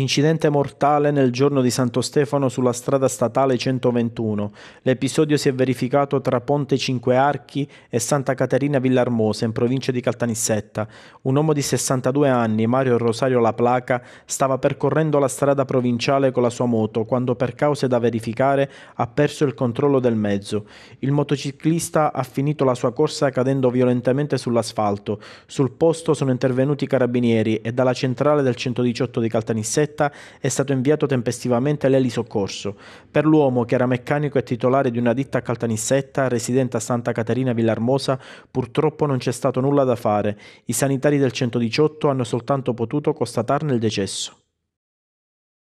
Incidente mortale nel giorno di Santo Stefano sulla strada statale 121. L'episodio si è verificato tra Ponte Cinque Archi e Santa Caterina Villarmosa, in provincia di Caltanissetta. Un uomo di 62 anni, Mario Rosario La Placa, stava percorrendo la strada provinciale con la sua moto quando, per cause da verificare, ha perso il controllo del mezzo. Il motociclista ha finito la sua corsa cadendo violentemente sull'asfalto. Sul posto sono intervenuti i carabinieri e dalla centrale del 118 di Caltanissetta Calzetta è stato inviato tempestivamente l'elisoccorso. Per l'uomo, che era meccanico e titolare di una ditta a Caltanissetta, residente a Santa Caterina Villarmosa, purtroppo non c'è stato nulla da fare. I sanitari del 118 hanno soltanto potuto constatarne il decesso.